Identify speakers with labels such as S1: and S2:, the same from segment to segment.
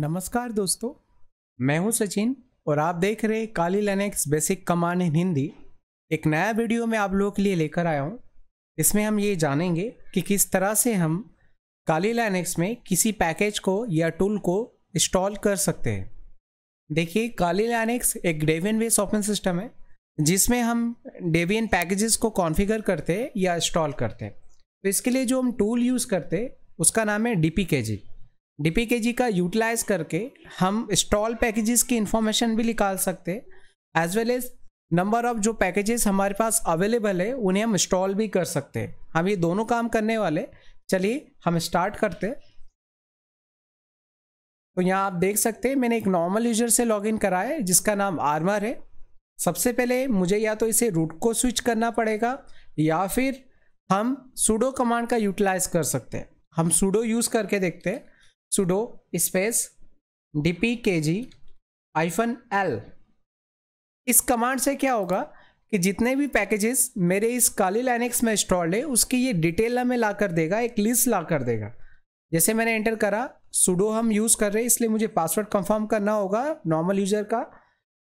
S1: नमस्कार दोस्तों मैं हूं सचिन और आप देख रहे Kali Linux basic command in Hindi एक नया वीडियो मैं आप लोगों के लिए लेकर आया हूं इसमें हम ये जानेंगे कि किस तरह से हम काली लेनेक्स में किसी पैकेज को या टूल को इंस्टॉल कर सकते हैं देखिए काली लेनेक्स एक डेवियन वेस ओपन सिस्टम है जिसमें हम डेवियन पैकेजेस को कॉन्फ़िगर करते हैं या इंस्टॉल करते हैं तो इसके लिए जो हम टूल यूज़ करते हैं उसका नाम है डी पी के जी जी का यूटिलाइज करके हम स्टॉल पैकेजेस की इंफॉर्मेशन भी निकाल सकते हैं as well as number of जो पैकेजेस हमारे पास अवेलेबल है उन्हें हम इंस्टॉल भी कर सकते हैं हम ये दोनों काम करने वाले चलिए हम स्टार्ट करते तो यहाँ आप देख सकते हैं मैंने एक नॉर्मल यूजर से लॉगिन करा है जिसका नाम आर्मर है सबसे पहले मुझे या तो इसे रूट को स्विच करना पड़ेगा या फिर हम सूडो कमांड का यूटिलाइज कर सकते हैं हम सूडो यूज़ करके देखते हैं sudo space D P K G आईफन L इस कमांड से क्या होगा कि जितने भी पैकेजेस मेरे इस काली लाइनिक्स में इंस्टॉल्ड है उसकी ये डिटेल हमें ला कर देगा एक लिस्ट ला कर देगा जैसे मैंने एंटर करा सुडो हम यूज़ कर रहे हैं इसलिए मुझे पासवर्ड कंफर्म करना होगा नॉर्मल यूजर का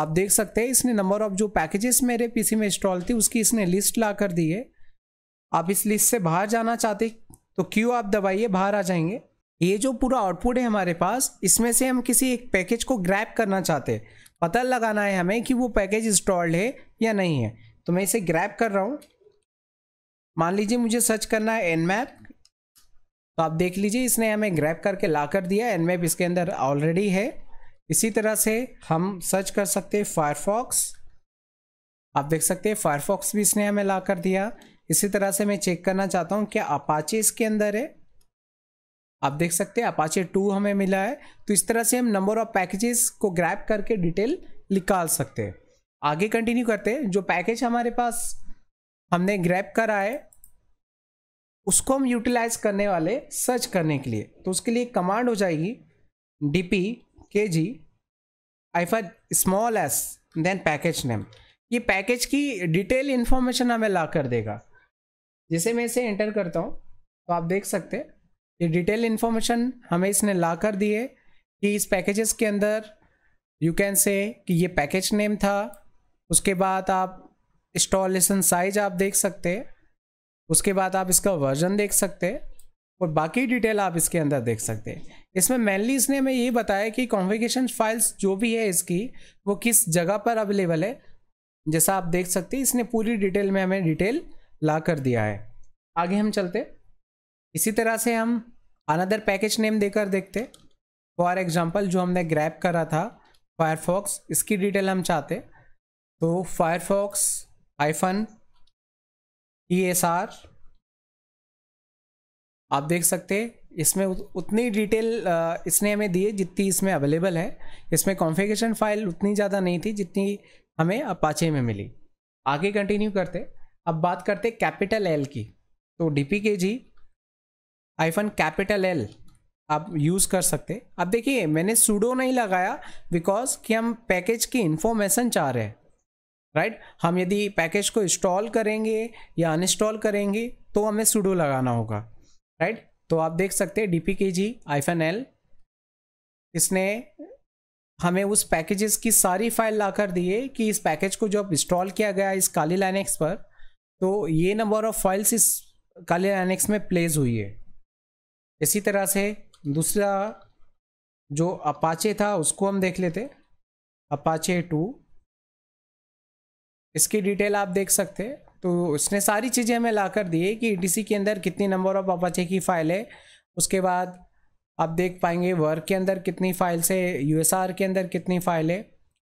S1: आप देख सकते हैं इसने नंबर ऑफ जो पैकेजेस मेरे पीसी में इंस्टॉल थी उसकी इसने लिस्ट ला कर दी है आप इस लिस्ट से बाहर जाना चाहते तो क्यों आप दबाइए बाहर आ जाएंगे ये जो पूरा आउटपुट है हमारे पास इसमें से हम किसी एक पैकेज को ग्रैप करना चाहते हैं पता लगाना है हमें कि वो पैकेज इंस्टॉल्ड है या नहीं है तो मैं इसे ग्रैप कर रहा हूँ मान लीजिए मुझे सर्च करना है एनमैप तो आप देख लीजिए इसने हमें ग्रैप करके ला कर दिया एनमैप इसके अंदर ऑलरेडी है इसी तरह से हम सर्च कर सकते हैं फायरफॉक्स आप देख सकते हैं फायरफॉक्स भी इसने हमें ला कर दिया इसी तरह से मैं चेक करना चाहता हूँ क्या अपाचे इसके अंदर है आप देख सकते हैं अपाचे टू हमें मिला है तो इस तरह से हम नंबर ऑफ पैकेजेस को ग्रैप करके डिटेल निकाल सकते हैं आगे कंटिन्यू करते हैं जो पैकेज हमारे पास हमने ग्रैप करा है उसको हम यूटिलाइज करने वाले सर्च करने के लिए तो उसके लिए कमांड हो जाएगी D P K G hyphen small S then package name ये पैकेज की डिटेल इन्फॉर्मेशन हमें ला कर देगा जैसे मैं इसे एंटर करता हूँ तो आप देख सकते हैं ये डिटेल इन्फॉर्मेशन हमें इसने ला कर दिए कि इस पैकेजेस के अंदर यू कैन से कि ये पैकेज नेम था उसके बाद आप इंस्टॉलेशन साइज आप देख सकते उसके बाद आप इसका वर्जन देख सकते और बाकी डिटेल आप इसके अंदर देख सकते इसमें मेनली इसने हमें ये बताया कि कॉन्फ़िगरेशन फाइल्स जो भी है इसकी वो किस जगह पर अवेलेबल है जैसा आप देख सकते इसने पूरी डिटेल में हमें डिटेल ला कर दिया है आगे हम चलते हैं इसी तरह से हम अनदर पैकेज नेम देकर देखते फॉर एग्जांपल जो हमने ग्रैप करा था फायरफॉक्स इसकी डिटेल हम चाहते तो Firefox hyphen E S R आप देख सकते इसमें उतनी डिटेल इसने हमें दिए जितनी इसमें अवेलेबल है इसमें कॉन्फ़िगरेशन फाइल उतनी ज़्यादा नहीं थी जितनी हमें अपाचे में मिली आगे कंटिन्यू करते अब बात करते कैपिटल एल की तो D P K G hyphen capital L आप यूज़ कर सकते अब देखिए मैंने सूडो नहीं लगाया बिकॉज कि हम पैकेज की इन्फॉर्मेशन चाह रहे हैं राइट right? हम यदि पैकेज को इंस्टॉल करेंगे या अनइंस्टॉल करेंगे तो हमें सूडो लगाना होगा राइट right? तो आप देख सकते हैं D P K G आईफन L इसने हमें उस पैकेजेस की सारी फाइल ला कर दिए कि इस पैकेज को जब इंस्टॉल किया गया इस काली लाइनेक्स पर तो ये नंबर ऑफ फाइल्स इस काली लाइनेक्स में प्लेस हुई है इसी तरह से दूसरा जो अपाचे था उसको हम देख लेते अपाचे टू इसकी डिटेल आप देख सकते तो उसने सारी चीज़ें हमें ला कर दी कि ई के अंदर कितनी नंबर ऑफ अपाचे की फ़ाइल है उसके बाद आप देख पाएंगे वर्क के अंदर कितनी फाइल्स है यू के अंदर कितनी फाइल है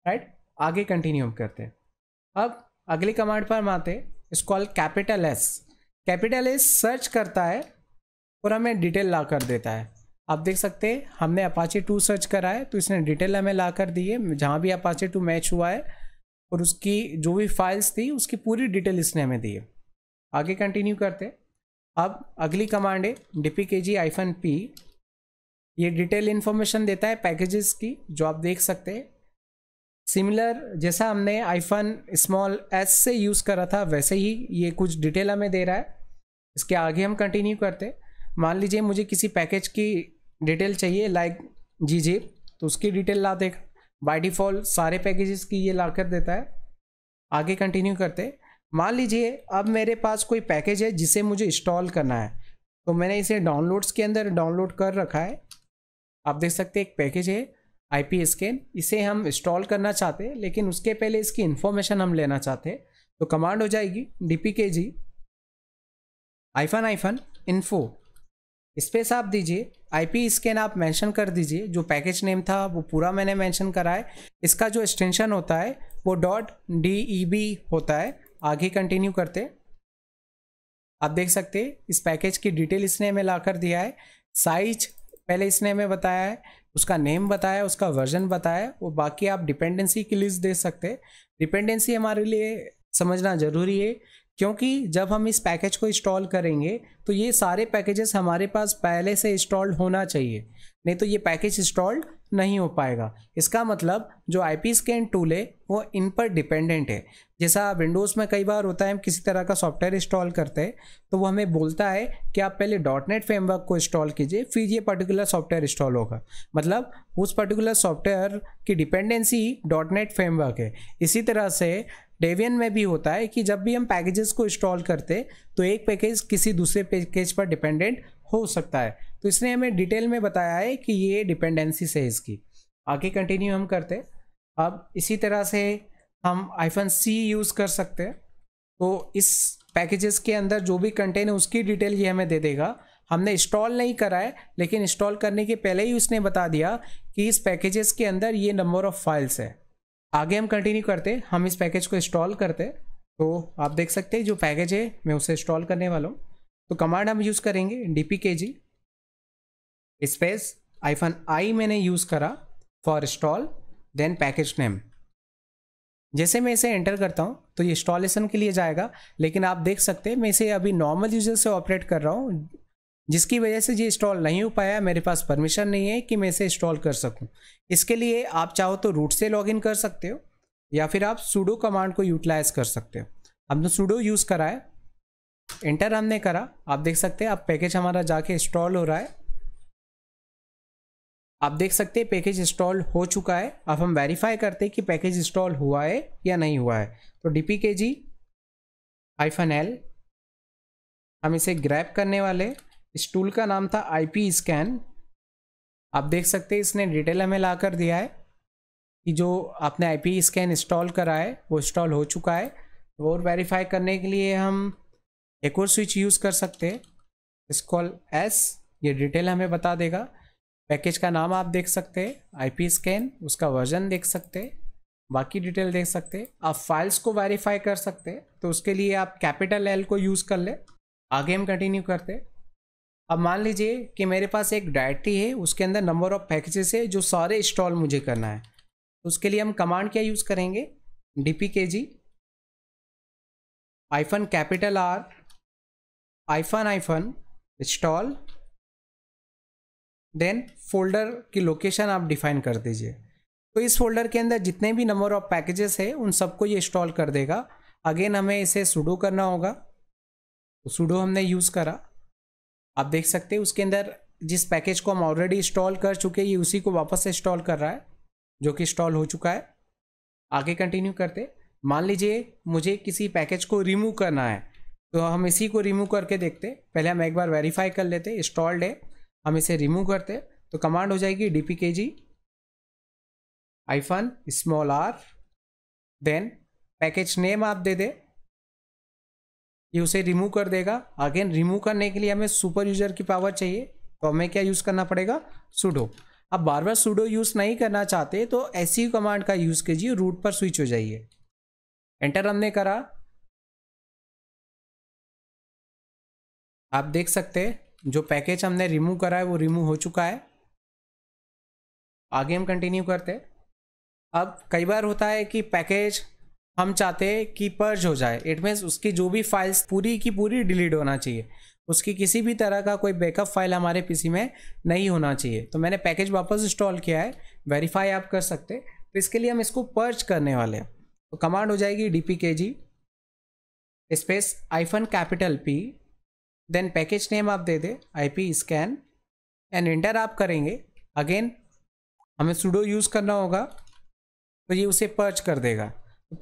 S1: राइट आगे कंटिन्यू करते हैं अब अगली कमांड पर हम आते हैं इस call capital S capital S search करता है और हमें डिटेल ला कर देता है आप देख सकते हैं हमने अपाचे टू सर्च करा है तो इसने डिटेल हमें ला कर दी है जहाँ भी अपाचे टू मैच हुआ है और उसकी जो भी फाइल्स थी उसकी पूरी डिटेल इसने हमें दी है आगे कंटिन्यू करते अब अगली कमांड है P K G hyphen P ये डिटेल इन्फॉर्मेशन देता है पैकेजेस की जो आप देख सकते हैं सिमिलर जैसा हमने आईफन स्मॉल एस से यूज़ करा था वैसे ही ये कुछ डिटेल हमें दे रहा है इसके आगे हम कंटिन्यू करते हैं मान लीजिए मुझे किसी पैकेज की डिटेल चाहिए लाइक जी जी तो उसकी डिटेल ला दे बाई डिफ़ॉल्ट सारे पैकेजेस की ये ला कर देता है आगे कंटिन्यू करते मान लीजिए अब मेरे पास कोई पैकेज है जिसे मुझे इंस्टॉल करना है तो मैंने इसे डाउनलोड्स के अंदर डाउनलोड कर रखा है आप देख सकते एक पैकेज है आई पी स्कैन इसे हम इंस्टॉल करना चाहते हैं लेकिन उसके पहले इसकी इन्फॉर्मेशन हम लेना चाहते हैं तो कमांड हो जाएगी D P K G आईफन आईफन info space आप दीजिए आईपी स्कैन आप मेंशन कर दीजिए जो पैकेज नेम था वो पूरा मैंने मेंशन करा है इसका जो एक्सटेंशन होता है वो डॉट डी ई बी होता है आगे कंटिन्यू करते आप देख सकते इस पैकेज की डिटेल इसने हमें ला कर दिया है साइज पहले इसने हमें बताया है उसका नेम बताया उसका वर्जन बताया वो बाकी आप डिपेंडेंसी की लिस्ट दे सकते डिपेंडेंसी हमारे लिए समझना ज़रूरी है क्योंकि जब हम इस पैकेज को इंस्टॉल करेंगे तो ये सारे पैकेजेस हमारे पास पहले से इंस्टॉल्ड होना चाहिए नहीं तो ये पैकेज इंस्टॉल्ड नहीं हो पाएगा इसका मतलब जो आई पी स्कैन टूल है वो इन पर डिपेंडेंट है जैसा विंडोज़ में कई बार होता है हम किसी तरह का सॉफ्टवेयर इंस्टॉल करते हैं तो वो हमें बोलता है कि आप पहले डॉट नेट फ्रेमवर्क को इंस्टॉल कीजिए फिर ये पर्टिकुलर सॉफ्टवेयर इंस्टॉल होगा मतलब उस पर्टिकुलर सॉफ्टवेयर की डिपेंडेंसी डॉट नेट फ्रेमवर्क है इसी तरह से डेवियन में भी होता है कि जब भी हम पैकेजेस को इंस्टॉल करते तो एक पैकेज किसी दूसरे पैकेज पर डिपेंडेंट हो सकता है तो इसने हमें डिटेल में बताया है कि ये डिपेंडेंसी है इसकी आगे कंटिन्यू हम करते अब इसी तरह से हम आईफन सी यूज़ कर सकते हैं तो इस पैकेजेस के अंदर जो भी कंटेंट है उसकी डिटेल ये हमें दे देगा हमने इंस्टॉल नहीं करा है लेकिन इंस्टॉल करने के पहले ही उसने बता दिया कि इस पैकेजेस के अंदर ये नंबर ऑफ़ फाइल्स है आगे हम कंटिन्यू करते हम इस पैकेज को इंस्टॉल करते तो आप देख सकते हैं जो पैकेज है मैं उसे इंस्टॉल करने वाला हूँ तो कमांड हम यूज़ करेंगे D P K G space आईफन आई मैंने यूज़ करा for install then package name जैसे मैं इसे एंटर करता हूँ तो ये इंस्टॉलेशन के लिए जाएगा लेकिन आप देख सकते हैं मैं इसे अभी नॉर्मल यूजर से ऑपरेट कर रहा हूँ जिसकी वजह से ये इंस्टॉल नहीं हो पाया मेरे पास परमिशन नहीं है कि मैं इसे इंस्टॉल कर सकूं इसके लिए आप चाहो तो रूट से लॉगिन कर सकते हो या फिर आप सूडो कमांड को यूटिलाइज कर सकते हो हमने सूडो यूज़ करा है इंटर हमने करा आप देख सकते हैं अब पैकेज हमारा जाके इंस्टॉल हो रहा है आप देख सकते हैं पैकेज इंस्टॉल हो चुका है अब हम वेरीफाई करते हैं कि पैकेज इंस्टॉल हुआ है या नहीं हुआ है तो D P K G आईफन L हम इसे ग्रैप करने वाले इस टूल का नाम था आईपी स्कैन आप देख सकते हैं इसने डिटेल हमें ला कर दिया है कि जो आपने आईपी स्कैन इंस्टॉल करा है वो इंस्टॉल हो चुका है तो और वेरीफाई करने के लिए हम एक और स्विच यूज़ कर सकते हैं इसकॉल एस ये डिटेल हमें बता देगा पैकेज का नाम आप देख सकते हैं आईपी स्कैन उसका वर्जन देख सकते हैं बाकी डिटेल देख सकते हैं आप फाइल्स को वेरीफाई कर सकते हैं तो उसके लिए आप कैपिटल एल को यूज़ कर ले आगे हम कंटिन्यू करते हैं अब मान लीजिए कि मेरे पास एक डायट्री है उसके अंदर नंबर ऑफ पैकेजेस है जो सारे इंस्टॉल मुझे करना है तो उसके लिए हम कमांड क्या यूज़ करेंगे D P K G hyphen capital R hyphen hyphen install then folder की लोकेशन आप डिफाइन कर दीजिए तो इस फोल्डर के अंदर जितने भी नंबर ऑफ पैकेजेस है उन सबको ये इंस्टॉल कर देगा अगेन हमें इसे सुडो करना होगा तो सुडो हमने यूज़ करा आप देख सकते हैं उसके अंदर जिस पैकेज को हम ऑलरेडी इंस्टॉल कर चुके हैं ये उसी को वापस से इंस्टॉल कर रहा है जो कि इंस्टॉल हो चुका है आगे कंटिन्यू करते मान लीजिए मुझे किसी पैकेज को रिमूव करना है तो हम इसी को रिमूव करके देखते पहले हम एक बार वेरीफाई कर लेते इंस्टॉल्ड है हम इसे रिमूव करते तो कमांड हो जाएगी D P K G hyphen small R then package name आप दे दें ये उसे रिमूव कर देगा अगेन रिमूव करने के लिए हमें सुपर यूजर की पावर चाहिए तो हमें क्या यूज़ करना पड़ेगा सुडो अब बार बार सुडो यूज़ नहीं करना चाहते तो एस कमांड का यूज़ कीजिए रूट पर स्विच हो जाइए एंटर हमने करा आप देख सकते जो पैकेज हमने रिमूव करा है वो रिमूव हो चुका है आगे हम कंटिन्यू करते अब कई बार होता है कि पैकेज हम चाहते हैं कि पर्ज हो जाए इट मीन्स उसकी जो भी फाइल्स पूरी की पूरी डिलीट होना चाहिए उसकी किसी भी तरह का कोई बैकअप फाइल हमारे पीसी में नहीं होना चाहिए तो मैंने पैकेज वापस इंस्टॉल किया है वेरीफाई आप कर सकते तो इसके लिए हम इसको पर्ज करने वाले हैं तो कमांड हो जाएगी D P K G space hyphen capital P then package name आप दे दे I P scan and enter आप करेंगे अगेन हमें सुडो यूज़ करना होगा तो ये उसे पर्च कर देगा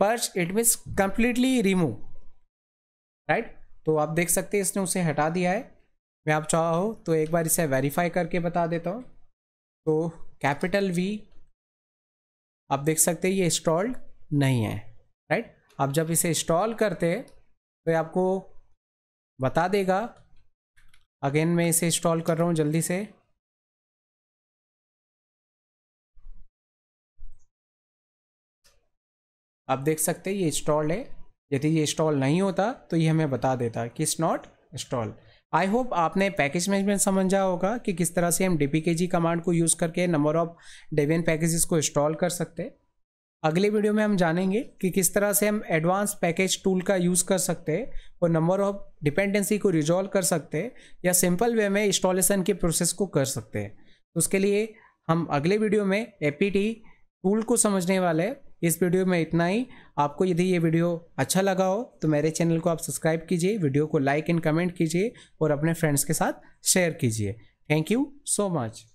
S1: purge it means completely remove right तो आप देख सकते हैं इसने उसे हटा दिया है मैं आप चाहो तो एक बार इसे वेरीफाई करके बता देता हूँ तो कैपिटल वी आप देख सकते हैं ये इंस्टॉल्ड नहीं है राइट आप जब इसे इंस्टॉल करते तो ये आपको बता देगा अगेन मैं इसे इंस्टॉल कर रहा हूँ जल्दी से आप देख सकते हैं ये इंस्टॉल है यदि ये इंस्टॉल नहीं होता तो ये हमें बता देता कि it's not install I hope आपने पैकेज मैनेजमेंट समझा होगा कि किस तरह से हम डी कमांड को यूज़ करके नंबर ऑफ डेवियन पैकेजेस को इंस्टॉल कर सकते हैं अगले वीडियो में हम जानेंगे कि किस तरह से हम एडवांस पैकेज टूल का यूज़ कर सकते हैं और नंबर ऑफ डिपेंडेंसी को रिजॉल्व कर सकते हैं या सिंपल वे में इंस्टॉलेशन के प्रोसेस को कर सकते हैं तो उसके लिए हम अगले वीडियो में ए टूल को समझने वाले हैं इस वीडियो में इतना ही आपको यदि ये वीडियो अच्छा लगा हो तो मेरे चैनल को आप सब्सक्राइब कीजिए वीडियो को लाइक एंड कमेंट कीजिए और अपने फ्रेंड्स के साथ शेयर कीजिए थैंक यू सो मच